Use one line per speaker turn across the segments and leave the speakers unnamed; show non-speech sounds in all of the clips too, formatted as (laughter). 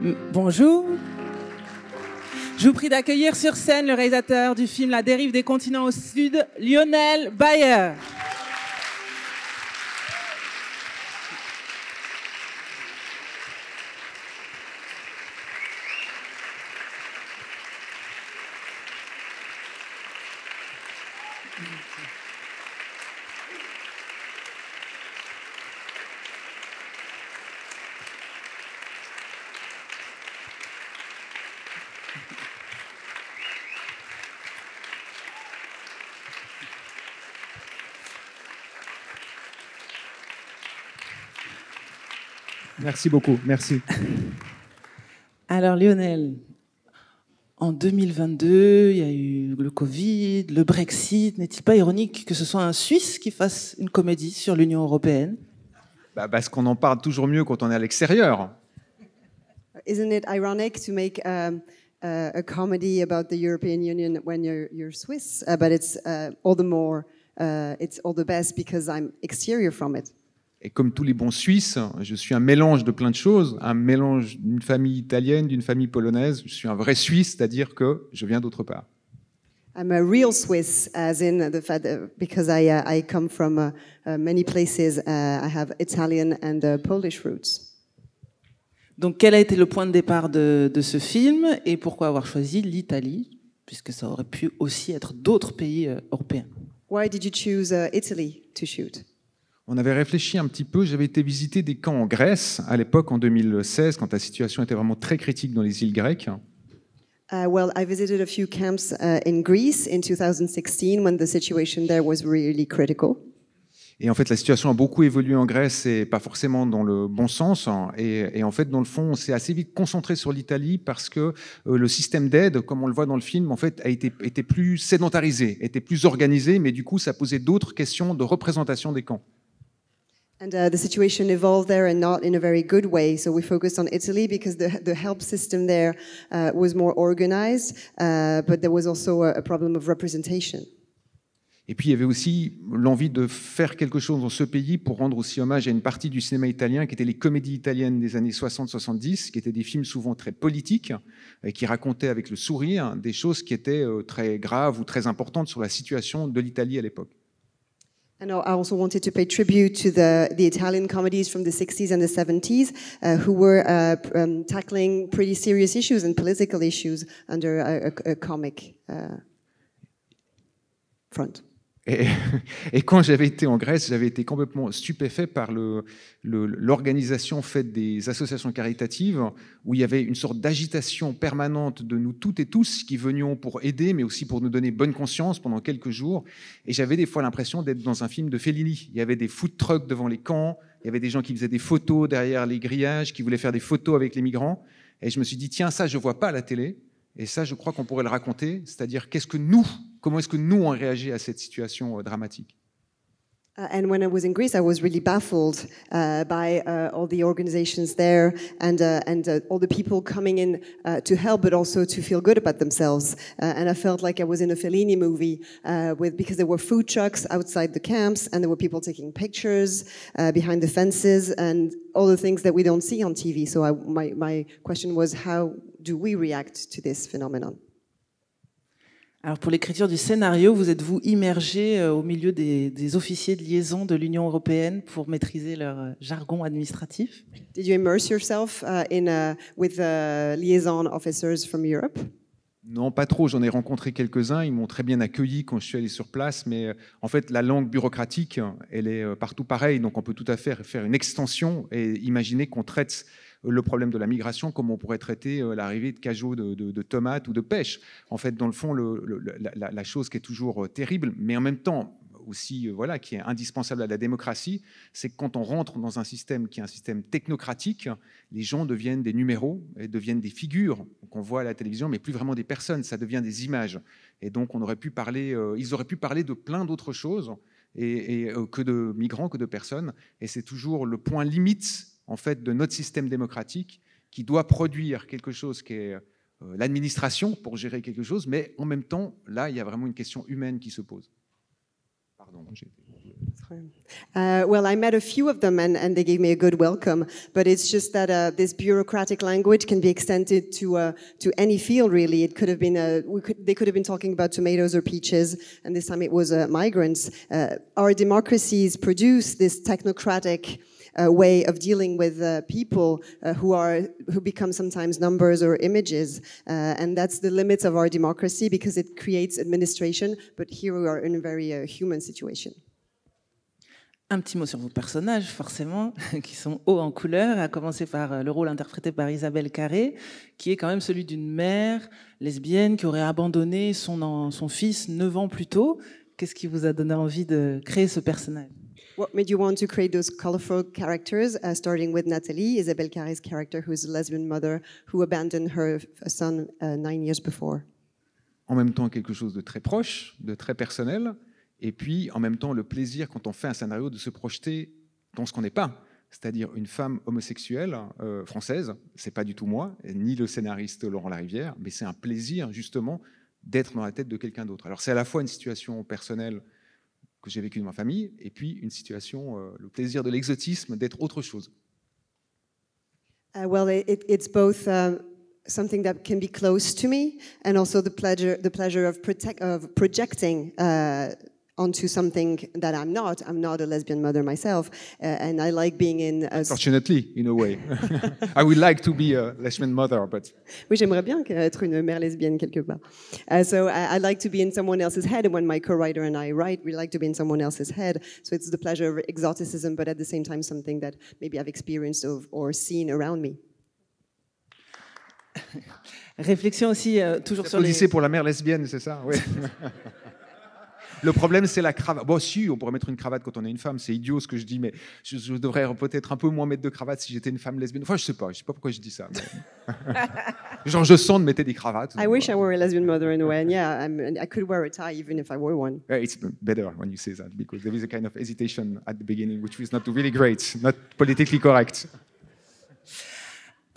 Bonjour. Je vous prie d'accueillir sur scène le réalisateur du film La dérive des continents au sud, Lionel Bayer.
Merci beaucoup. Merci.
Alors Lionel, en 2022, il y a eu le Covid, le Brexit. N'est-il pas ironique que ce soit un Suisse qui fasse une comédie sur l'Union européenne
bah Parce qu'on en parle toujours mieux quand on est à l'extérieur.
Isn't it ironic to make a, um, uh, a, comedy about the European Union when you're, you're Swiss? Uh, but it's uh, all the more, uh, it's all the best because I'm exterior from it
et comme tous les bons Suisses, je suis un mélange de plein de choses, un mélange d'une famille italienne, d'une famille polonaise. Je suis un vrai Suisse, c'est-à-dire que je viens d'autre part.
I'm a real Swiss, as in the fact because I, uh, I come from uh, uh, many places, I have Italian and Polish roots.
Donc, quel a été le point de départ de, de ce film et pourquoi avoir choisi l'Italie, puisque
ça aurait pu aussi être d'autres pays euh, européens? Why did you choose Italy to shoot?
on avait réfléchi un petit peu. J'avais été visiter des camps en Grèce à l'époque, en 2016, quand la situation était vraiment très critique dans les îles grecques. Et en fait, la situation a beaucoup évolué en Grèce et pas forcément dans le bon sens. Et, en fait, dans le fond, on s'est assez vite concentré sur l'Italie parce que euh, le système d'aide, comme on le voit dans le film, en fait, a été était plus sédentarisé, était plus organisé, mais du coup, ça posait d'autres questions de représentation des camps situation Et puis il y avait aussi l'envie de faire quelque chose dans ce pays pour rendre aussi hommage à une partie du cinéma italien qui était les comédies italiennes des années 60-70, qui étaient des films souvent très politiques, et qui racontaient avec le sourire des choses qui étaient euh, très graves ou très importantes sur la situation de l'Italie à l'époque.
And I also wanted to pay tribute to the, the Italian comedies from the 60s and the 70s uh, who were uh, um, tackling pretty serious issues and political issues under a, a, a comic uh, front.
(laughs) Et, quand j'avais été en Grèce, j'avais été complètement stupéfait par l'organisation faite des associations caritatives, où il y avait une sorte d'agitation permanente de nous toutes et tous qui venions pour aider, mais aussi pour nous donner bonne conscience pendant quelques jours. Et j'avais des fois l'impression d'être dans un film de Fellini. Il y avait des food trucks devant les camps, il y avait des gens qui faisaient des photos derrière les grillages, qui voulaient faire des photos avec les migrants. Et je me suis dit, tiens, ça, je vois pas à la télé. Et ça, je crois qu'on pourrait le raconter, c'est-à-dire qu'est-ce que nous, comment est-ce que nous avons réagi à cette situation euh, dramatique
Uh, and when I was in Greece, I was really baffled uh, by uh, all the organizations there and uh, and uh, all the people coming in uh, to help, but also to feel good about themselves. and I felt like I was in a Fellini movie with because there were food trucks outside the camps, and there were people taking pictures behind the fences and all the things that we don't see on TV. So I, my my question was, how do we react to this phenomenon?
Alors pour l'écriture du scénario, vous êtes-vous immergé euh, au milieu des, officiers de liaison de l'Union européenne pour maîtriser leur euh, jargon administratif
liaison non, pas trop. J'en ai rencontré
quelques-uns. Ils m'ont très bien accueilli quand je suis allé sur place. Mais euh, en fait, la langue bureaucratique, elle est partout pareille. Donc, on peut tout à fait faire une extension et imaginer qu'on traite le problème de la migration comme on pourrait traiter euh, l'arrivée de cajots de, tomates ou de pêches. En fait, dans le fond, la, chose qui est toujours euh, terrible, mais en même temps aussi euh, voilà qui est indispensable à la démocratie, c'est que quand on rentre dans un système qui est un système technocratique, les gens deviennent des numéros et deviennent des figures qu'on voit à la télévision, mais plus vraiment des personnes, ça devient des images. Et donc on aurait pu parler, ils auraient pu parler de plein d'autres choses et, que de migrants, que de personnes. Et c'est toujours le point limite en fait de notre système démocratique qui doit produire quelque chose qui est euh, l'administration pour gérer quelque chose, mais en même temps, là, il y a vraiment une question humaine qui se pose. Pardon.
Uh, well, I met a few of them and, they gave me a good welcome. But it's just that uh, this bureaucratic language can be extended to uh, to any field, really. It could have been they could have been talking about tomatoes or peaches, and this time it was uh, migrants. our democracies produce this technocratic way of dealing with uh, people uh, who are who become sometimes numbers or images, uh, and that's the limits of our democracy because it creates administration. But here we are in a very human situation.
Un petit mot sur vos personnages, forcément, (laughs) qui sont hauts en couleur, à commencer par euh, le rôle interprété par Isabelle Carré, qui est quand même celui d'une mère lesbienne qui aurait abandonné son, son fils neuf ans plus tôt Qu'est-ce qui vous a donné envie de créer ce personnage
you want to create those colorful characters, uh, starting with Isabelle character, lesbian mother who abandoned her uh, son uh, years before?
En même temps, quelque chose de très proche, de très personnel, et puis en même temps, le plaisir quand on fait un scénario de se projeter dans ce qu'on n'est pas c'est-à-dire une femme homosexuelle euh, française, c'est pas du tout moi, ni le scénariste Laurent Larivière, mais c'est un plaisir justement d'être dans la tête de quelqu'un d'autre. Alors c'est à la fois une situation personnelle que j'ai vécue dans ma famille, et puis une situation, euh, le plaisir de l'exotisme, d'être autre chose.
Uh, well, it, it's both uh, something that can be close to me, and also the pleasure, the pleasure of, of projecting. Uh, onto something that I'm not. I'm not a lesbian mother myself, uh, and I like being in. A Fortunately,
in a way, (laughs) I would like to be a lesbian mother, but.
Oui, j'aimerais bien être une mère lesbienne quelque part. Uh, so I, I, like to be in someone else's head. When my co-writer and I write, we like to be in someone else's head. So it's the pleasure of exoticism, but at the same time, something that maybe I've experienced or, or seen around me.
Réflexion aussi, euh, toujours sur les... pour la mère lesbienne, c'est
ça Oui. (laughs) (laughs) Le problème, c'est la cravate. Bon, si, on pourrait mettre une cravate quand on est une femme, c'est idiot ce que je dis, mais je, je devrais peut-être un peu moins mettre de cravate si j'étais une femme lesbienne. Enfin, je sais pas, je sais pas pourquoi je dis ça. (laughs) Genre,
je sens de mettre des cravates. I wish I were a lesbian mother in a way, and yeah, I'm, I could wear a tie even if I wore one. It's better when you say that because there is a kind of hesitation
at the beginning, which is not really great, not politically correct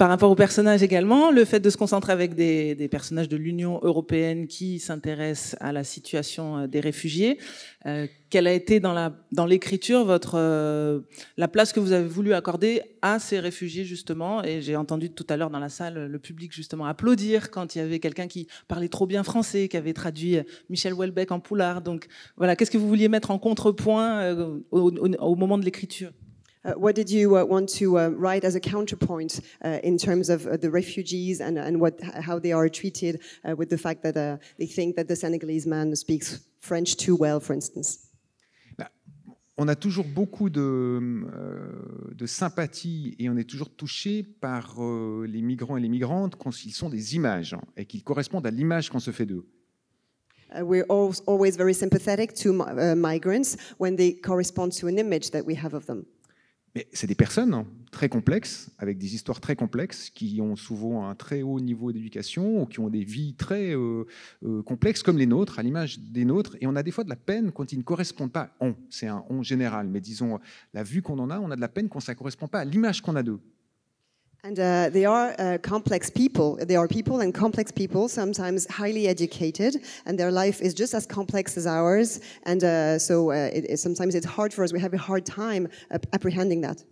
par rapport aux personnages également, le fait de se concentrer avec des, personnages de l'Union européenne qui s'intéressent à la situation euh, des réfugiés, euh, quelle a été dans la dans l'écriture votre euh, la place que vous avez voulu accorder à ces réfugiés justement Et j'ai entendu tout à l'heure dans la salle le public justement applaudir quand il y avait quelqu'un qui parlait trop bien français, qui avait traduit Michel Houellebecq en poulard. Donc voilà, qu'est-ce que vous vouliez mettre en contrepoint
au moment de l'écriture Uh, what did you uh, want to uh, write as a counterpoint in terms of the refugees and, and what, how they are treated with the fact that they think that the Senegalese man speaks French too well, for instance?
on a toujours beaucoup de, euh, de, sympathie et on est toujours touché par euh, les migrants et les migrantes quand ils sont des images hein, et qu'ils correspondent à l'image qu'on se fait d'eux.
Uh, we're always very sympathetic to migrants when they correspond to an image that we have of them.
Mais c'est des personnes très complexes, avec des histoires très complexes, qui ont souvent un très haut niveau d'éducation, ou qui ont des vies très euh, euh, complexes, comme les nôtres, à l'image des nôtres. Et on a des fois de la peine quand ils ne correspondent pas. On, c'est un on général, mais disons, la vue qu'on en a, on a de la peine quand ça ne correspond pas à l'image qu'on a d'eux.
And uh, they are uh, complex people. They are people and complex people, sometimes highly educated, and their life is just as complex as ours. And uh, so uh, it, it, sometimes it's hard for us. We have a hard time apprehending that.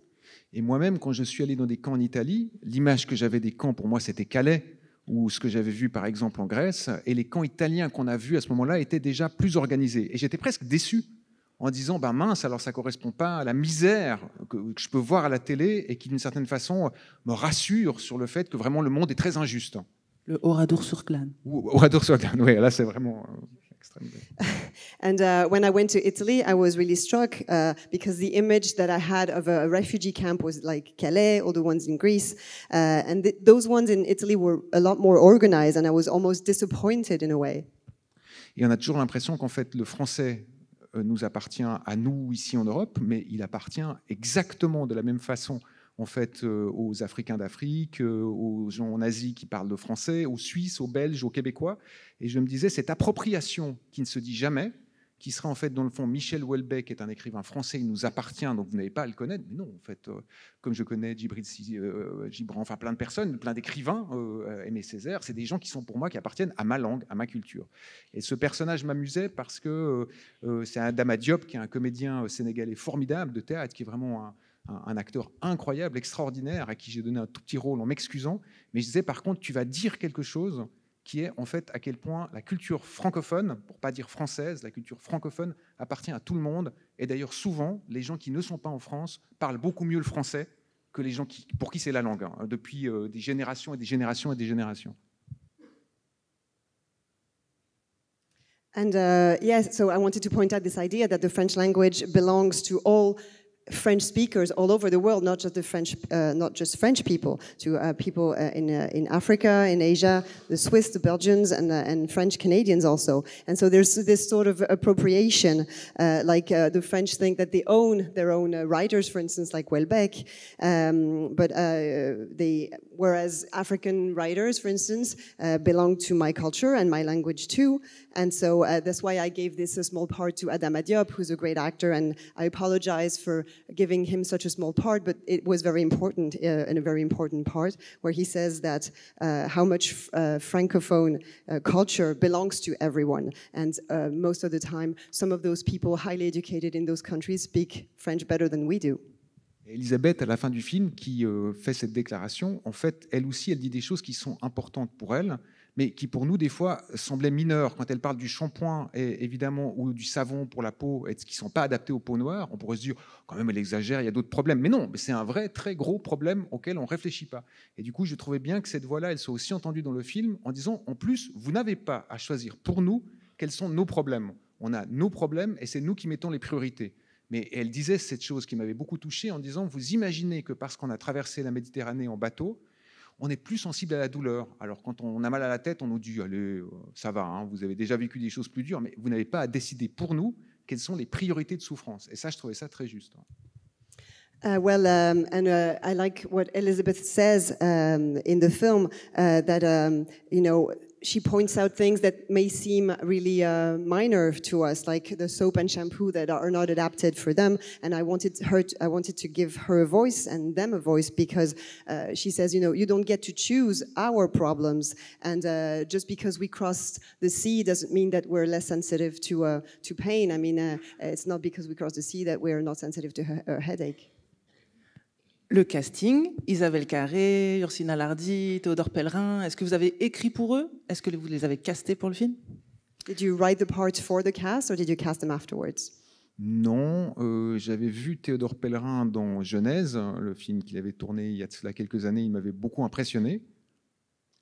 Et moi-même, quand je suis allé dans des camps en Italie, l'image que j'avais des camps, pour moi, c'était Calais, ou ce que j'avais vu, par exemple, en Grèce. Et les camps italiens qu'on a vus à ce moment-là étaient déjà plus organisés. Et j'étais presque déçu en disant ben mince, alors ça correspond pas à la misère que, je peux voir à la télé et qui d'une certaine façon me rassure sur le fait que vraiment le monde est très injuste. Le Oradour sur Glane. Oradour sur Glane, oui, là c'est vraiment.
Euh,
(laughs) and uh, when I went to Italy, I was really struck uh, because the image that I had of a refugee camp was like Calais or the ones in Greece. Uh, and th those ones in Italy were a lot more organized, and I was almost disappointed in a way.
Et on a toujours l'impression qu'en fait, le français euh, nous appartient à nous ici en Europe, mais il appartient exactement de la même façon en fait euh, aux Africains d'Afrique, euh, aux gens en Asie qui parlent le français, aux Suisses, aux Belges, aux Québécois. Et je me disais, cette appropriation qui ne se dit jamais, qui sera en fait dans le fond Michel Houellebecq, est un écrivain français, il nous appartient, donc vous n'avez pas à le connaître. Mais non, en fait, euh, comme je connais Djibril euh, Gibran, enfin plein de personnes, plein d'écrivains, euh, Aimé Césaire, c'est des gens qui sont pour moi qui appartiennent à ma langue, à ma culture. Et ce personnage m'amusait parce que c'est un Diop, qui est un comédien sénégalais formidable de théâtre, qui est vraiment un, un acteur incroyable, extraordinaire, à qui j'ai donné un tout petit rôle en m'excusant. Mais je disais par contre, tu vas dire quelque chose qui est en fait à quel point la culture francophone, pour pas dire française, la culture francophone appartient à tout le monde. Et d'ailleurs, souvent, les gens qui ne sont pas en France parlent beaucoup mieux le français que les gens qui, pour qui c'est la langue, hein, depuis euh, des générations et des générations et des générations.
And uh, yes, so I wanted to point out this idea that the French language belongs to French speakers all over the world, not just the French, uh, not just French people, to uh, people uh, in uh, in Africa, in Asia, the Swiss, the Belgians, and uh, and French Canadians also. And so there's this sort of appropriation, uh, like the French think that they own their own writers, for instance, like Welbeck, um, but they whereas African writers, for instance, belong to my culture and my language too. And so that's why I gave this a small part to Adam Adiop, who's a great actor, and I apologize for giving him such a small part, but it was very important uh, and a very important part, where he says that uh, how much uh, francophone uh, culture belongs to everyone, and uh, most of the time, some of those people highly educated in those countries speak French better than we do.
Elisabeth, à la fin du film, qui euh, fait cette déclaration, en fait, elle aussi, elle dit des choses qui sont importantes pour elle. mais qui pour nous, des fois, semblaient mineures. Quand elle parle du shampoing, évidemment, ou du savon pour la peau, et qui ne sont pas adaptés aux peaux noires, on pourrait se dire, quand même, elle exagère, il y a d'autres problèmes. Mais non, c'est un vrai, très gros problème auquel on ne réfléchit pas. Et du coup, je trouvais bien que cette voix-là, elle soit aussi entendue dans le film, en disant, en plus, vous n'avez pas à choisir pour nous quels sont nos problèmes. On a nos problèmes et c'est nous qui mettons les priorités. Mais elle disait cette chose qui m'avait beaucoup touché en disant, vous imaginez que parce qu'on a traversé la Méditerranée en bateau, on est plus sensible à la douleur. Alors quand on a mal à la tête, on nous dit, allez, euh, ça va, hein, vous avez déjà vécu des choses plus dures, mais vous n'avez pas à décider pour nous quelles sont les priorités de souffrance. Et ça, je trouvais ça très juste. Hein.
Uh, well, um, and uh, I like what Elizabeth says um, in the film uh, that um, you know she points out things that may seem really uh, minor to us, like the soap and shampoo that are not adapted for them. And I wanted her, to, I wanted to give her a voice and them a voice because uh, she says, you know, you don't get to choose our problems, and uh, just because we crossed the sea doesn't mean that we're less sensitive to uh, to pain. I mean, uh, it's not because we crossed the sea that we're not sensitive to a headache.
le casting, Isabelle Carré, Ursina
Lardi, Théodore Pellerin, est-ce que vous avez écrit pour eux Est-ce que vous les avez castés pour le film Did
non, euh, j'avais vu Théodore Pellerin dans Genèse, le film qu'il avait tourné il y a quelques années, il m'avait beaucoup
impressionné.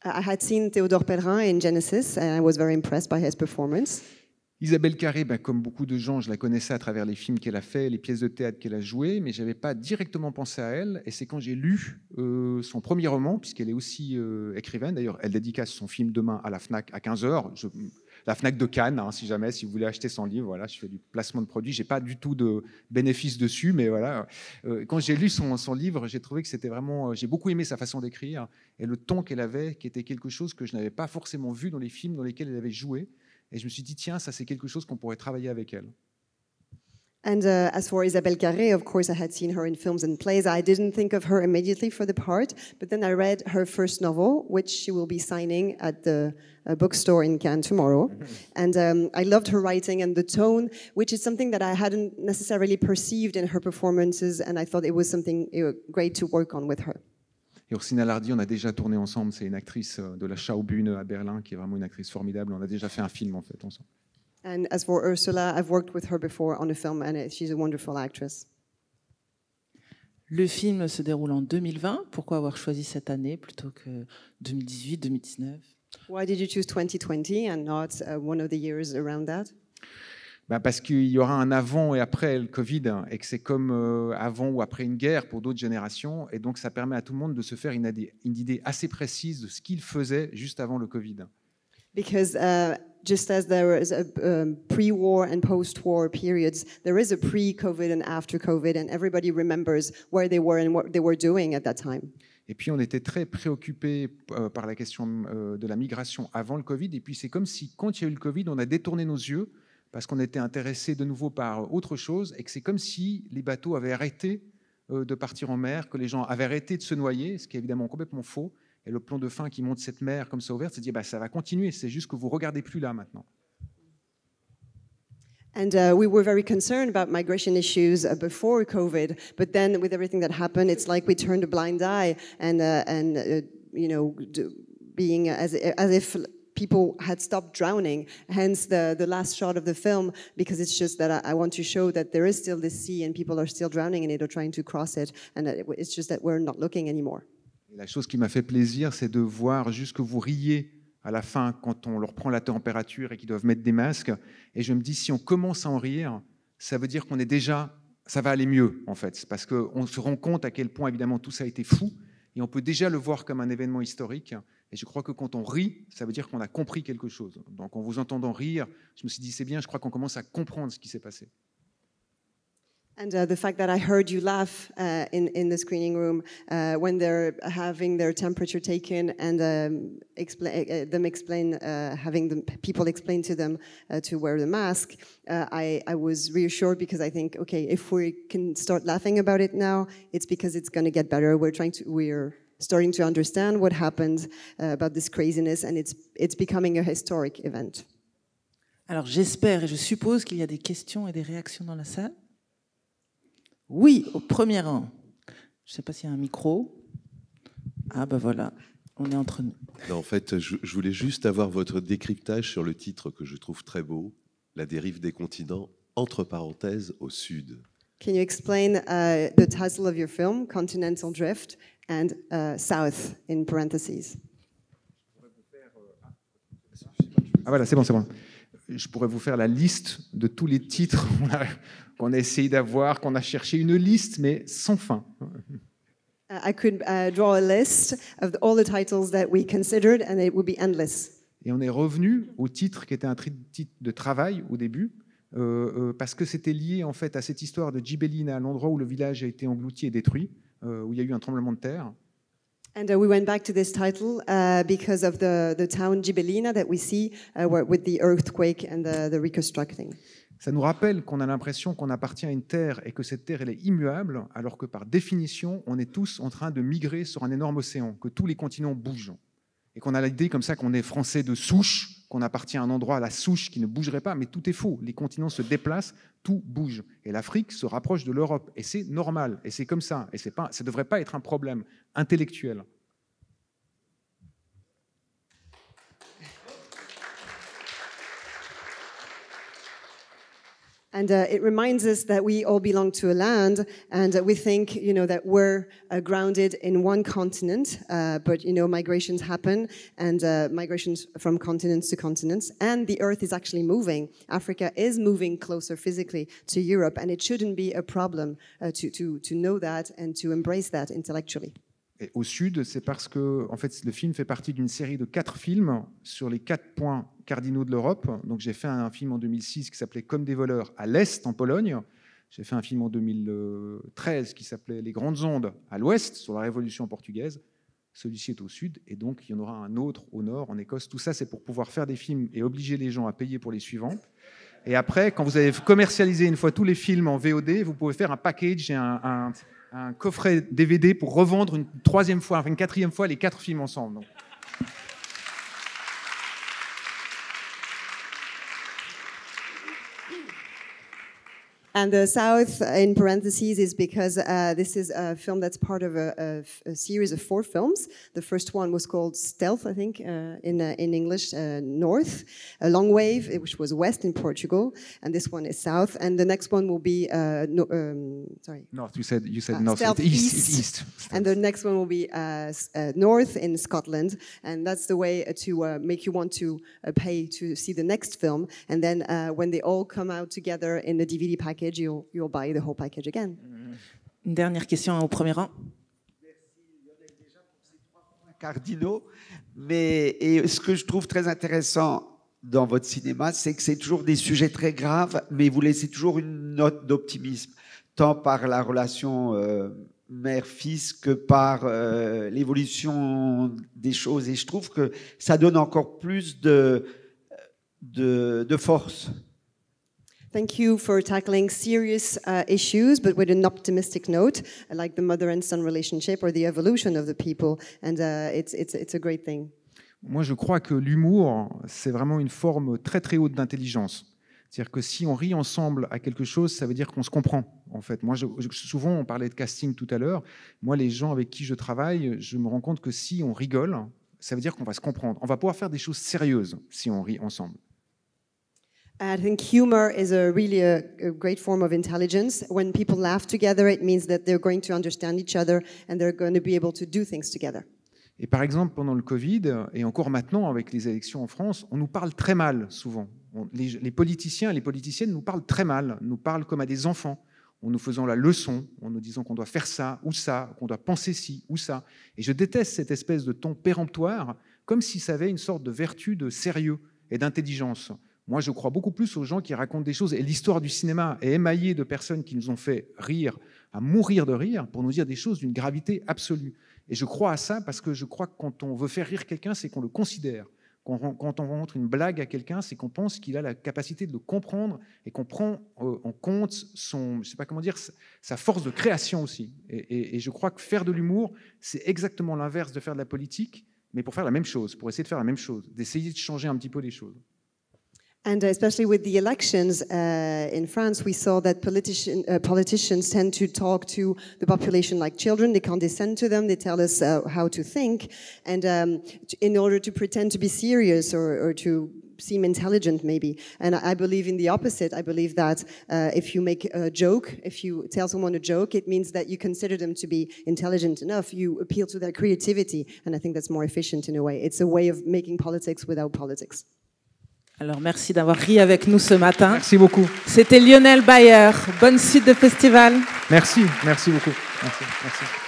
I had seen Théodore Pellerin in Genesis and I was very impressed by his performance.
Isabelle Carré, ben, comme beaucoup de gens, je la connaissais à travers les films qu'elle a fait, les pièces de théâtre qu'elle a jouées, mais je n'avais pas directement pensé à elle. Et c'est quand j'ai lu euh, son premier roman, puisqu'elle est aussi euh, écrivaine, d'ailleurs, elle dédicace son film demain à la FNAC à 15h. la FNAC de Cannes, hein, si jamais, si vous voulez acheter son livre, voilà, je fais du placement de produits, Je n'ai pas du tout de bénéfice dessus, mais voilà. Euh, quand j'ai lu son, son livre, j'ai trouvé que c'était vraiment. j'ai beaucoup aimé sa façon d'écrire et le ton qu'elle avait, qui était quelque chose que je n'avais pas forcément vu dans les films dans lesquels elle avait joué. Et je me suis dit, tiens, ça c'est quelque chose qu'on pourrait travailler avec elle.
And uh, as for Isabelle Carré, of course, I had seen her in films and plays. I didn't think of her immediately for the part, but then I read her first novel, which she will be signing at the uh, bookstore in Cannes tomorrow. Mm-hmm. and um, I loved her writing and the tone, which is something that I hadn't necessarily perceived in her performances, and I thought it was something great to work on with her.
Et Ursina Lardi, on a déjà tourné ensemble. C'est une actrice euh, de la Schaubühne à Berlin, qui est vraiment une actrice formidable. On a déjà fait un film en fait
ensemble. Ursula, film,
Le film se déroule en 2020. Pourquoi avoir choisi cette année plutôt que 2018, 2019
Why did you 2020 and not uh, one of the years around
bah, parce qu'il y aura un avant et après le Covid, hein, et que c'est comme euh, avant ou après une guerre pour d'autres générations. Et donc, ça permet à tout le monde de se faire une idée, assez précise de ce qu'il faisait juste avant le Covid.
Because uh, just as there is a um, pre-war and post-war periods, there is a pre-COVID and after-COVID, and everybody remembers where they were and what they were doing at that time.
Et puis on était très préoccupé euh, par la question euh, de la migration avant le Covid. Et puis c'est comme si, quand il y a eu le Covid, on a détourné nos yeux parce qu'on était intéressé de nouveau par autre chose et que c'est comme si les bateaux avaient arrêté euh, de partir en mer, que les gens avaient arrêté de se noyer, ce qui est évidemment complètement faux. Et le plan de fin qui monte cette mer comme ça ouverte, c'est dire bah, ça va continuer, c'est juste que vous regardez plus là maintenant.
And uh, we were very concerned about migration issues uh, before COVID, but then with everything that happened, it's like we turned a blind eye and, uh, and you know, being as, as if people had stopped drowning. Hence the, the last shot of film, because it's just that I, I, want to show that there is still sea and people are still drowning in it or trying to cross it. And it's just
la chose qui m'a fait plaisir, c'est de voir jusque vous riez à la fin quand on leur prend la température et qu'ils doivent mettre des masques. Et je me dis, si on commence à en rire, ça veut dire qu'on est déjà, ça va aller mieux en fait, parce qu'on se rend compte à quel point évidemment tout ça a été fou et on peut déjà le voir comme un événement historique. Et je crois que quand on rit, ça veut dire qu'on a compris quelque chose. Donc en vous entendant rire, je me suis dit, c'est bien, je crois qu'on commence à comprendre ce qui s'est passé.
And le uh, the fact that I heard you laugh la uh, in, in the screening room ont uh, when they're having their temperature taken and um, them explain, having the people explain to them to wear the mask, I, I was reassured because I think, okay, if we can start laughing about it now, it's because it's going to get better. We're trying to, we're starting to understand what happened uh, about this craziness, and it's, becoming a historic event.
Alors j'espère et je suppose qu'il y a des questions et des réactions dans la salle. Oui, au premier rang. Je ne sais pas s'il y a un micro. Ah ben voilà, on est entre nous.
en fait, je voulais juste avoir votre décryptage sur le titre que je trouve très beau, La dérive des continents, entre parenthèses, au sud.
Can you explain uh, the title of your film, Continental Drift, and uh, South in parentheses?
Ah voilà, c'est bon, c'est bon. Je pourrais vous faire la liste de tous les titres (laughs) qu'on a essayé d'avoir, qu'on a cherché, une liste, mais sans fin.
Uh, I could uh, draw a list of all the titles that we considered, and it would be endless.
Et on est revenu au titre qui était un titre de travail au début, euh, euh, parce que c'était lié en fait à cette histoire de Gibellina à l'endroit où le village a été englouti et détruit, euh, où il y a eu un tremblement de terre.
And uh, we went back to this title uh, because of the, the town Gibellina that we see uh, with the earthquake and the reconstructing.
Ça nous rappelle qu'on a l'impression qu'on appartient à une terre et que cette terre elle est immuable, alors que par définition, on est tous en train de migrer sur un énorme océan, que tous les continents bougent, et qu'on a l'idée comme ça qu'on est français de souche, qu'on appartient à un endroit, à la souche qui ne bougerait pas, mais tout est faux. Les continents se déplacent, tout bouge. Et l'Afrique se rapproche de l'Europe. Et c'est normal. Et c'est comme ça. Et pas, ça ne devrait pas être un problème intellectuel
And uh, it reminds us that we all belong to a land, and uh, we think, you know, that we're uh, grounded in one continent. Uh, but you know, migrations happen, and uh, migrations from continents to continents, and the Earth is actually moving. Africa is moving closer physically to Europe, and it shouldn't be a problem uh, to to to know that and to embrace that intellectually.
Et au sud, c'est parce que, en fait, le film fait partie d'une série de quatre films sur les quatre points cardinaux de l'Europe. Donc j'ai fait un film en 2006 qui s'appelait Comme des voleurs à l'Est en Pologne. J'ai fait un film en 2013 qui s'appelait Les grandes ondes à l'Ouest sur la Révolution portugaise. Celui-ci est au sud et donc il y en aura un autre au nord en Écosse. Tout ça c'est pour pouvoir faire des films et obliger les gens à payer pour les suivants. Et après, quand vous avez commercialisé une fois tous les films en VOD, vous pouvez faire un package et un, un coffret DVD pour revendre une troisième fois, enfin une quatrième fois les quatre films
ensemble. Donc. And the South, in parentheses, is because uh, this is a film that's part of a, series of four films. The first one was called Stealth, I think, uh, in, uh, in English, uh, North, a long wave, uh, which was West in Portugal, and this one is South. And the next one will be, uh, no, um, sorry. North, you said, you said North, Stealth, east, east. east. And the next one will be North in Scotland, and that's the way to make you want to pay to see the next film. And then when they all come out together in the DVD package, you'll, buy the whole package again. Une dernière question au premier rang.
Cardinaux. Mais et ce que je trouve très intéressant dans votre cinéma, c'est que c'est toujours des sujets très graves, mais vous laissez toujours une note d'optimisme, tant par la relation euh, mère-fils que par euh, l'évolution des choses. Et je trouve que ça donne encore plus de, de, de force
Thank you for tackling serious uh, issues, but with an optimistic note, like the mother and son relationship or the evolution of the people. And uh, it's, it's, it's a great thing.
Moi, je crois que l'humour, c'est vraiment une forme très très haute d'intelligence. C'est-à-dire que si on rit ensemble à quelque chose, ça veut dire qu'on se comprend. En fait, moi, je, souvent, on parlait de casting tout à l'heure. Moi, les gens avec qui je travaille, je me rends compte que si on rigole, ça veut dire qu'on va se comprendre. On va pouvoir faire des choses sérieuses si on rit ensemble
humor is a really uh, a, great form of intelligence. When people laugh together, it means that they're going to understand each other and they're going to
Et par exemple, pendant le Covid, et encore maintenant avec les élections en France, on nous parle très mal souvent. les, les, politiciens et les politiciennes nous parlent très mal, nous parlent comme à des enfants, en nous faisant la leçon, en nous disant qu'on doit faire ça ou ça, qu'on doit penser ci ou ça. Et je déteste cette espèce de ton péremptoire, comme si ça avait une sorte de vertu de sérieux et d'intelligence. Moi, je crois beaucoup plus aux gens qui racontent des choses. Et l'histoire du cinéma est émaillée de personnes qui nous ont fait rire, à mourir de rire, pour nous dire des choses d'une gravité absolue. Et je crois à ça parce que je crois que quand on veut faire rire quelqu'un, c'est qu'on le considère. Quand on rentre une blague à quelqu'un, c'est qu'on pense qu'il a la capacité de le comprendre et qu'on prend euh, en compte son, je sais pas comment dire, sa force de création aussi. Et, et je crois que faire de l'humour, c'est exactement l'inverse de faire de la politique, mais pour faire la même chose, pour essayer de faire la même chose, d'essayer de changer un petit peu les choses.
And uh, especially with the elections uh, in France, we saw that politician, uh, politicians tend to talk to the population like children. They condescend to them. They tell us uh, how to think, and um, in order to pretend to be serious or, or to seem intelligent, maybe. And I believe in the opposite. I believe that uh, if you make a joke, if you tell someone a joke, it means that you consider them to be intelligent enough. You appeal to their creativity, and I think that's more efficient in a way. It's a way of making politics without politics.
Alors merci d'avoir ri avec nous ce matin. Merci beaucoup. C'était Lionel Bayer. Bonne suite de festival. Merci,
merci beaucoup. merci.